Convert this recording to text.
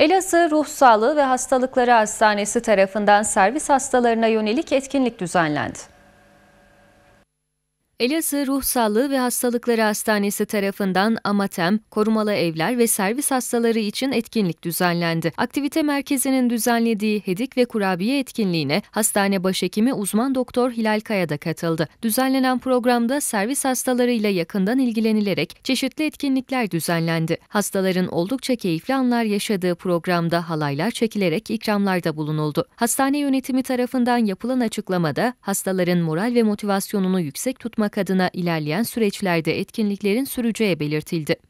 Elazığ Ruh Sağlığı ve Hastalıkları Hastanesi tarafından servis hastalarına yönelik etkinlik düzenlendi. Elazığ Ruh Sağlığı ve Hastalıkları Hastanesi tarafından amatem, korumalı evler ve servis hastaları için etkinlik düzenlendi. Aktivite merkezinin düzenlediği hedik ve kurabiye etkinliğine hastane başhekimi uzman doktor Hilal Kaya da katıldı. Düzenlenen programda servis hastalarıyla yakından ilgilenilerek çeşitli etkinlikler düzenlendi. Hastaların oldukça keyifli anlar yaşadığı programda halaylar çekilerek ikramlarda bulunuldu. Hastane yönetimi tarafından yapılan açıklamada hastaların moral ve motivasyonunu yüksek tutmak adına ilerleyen süreçlerde etkinliklerin süreceği belirtildi.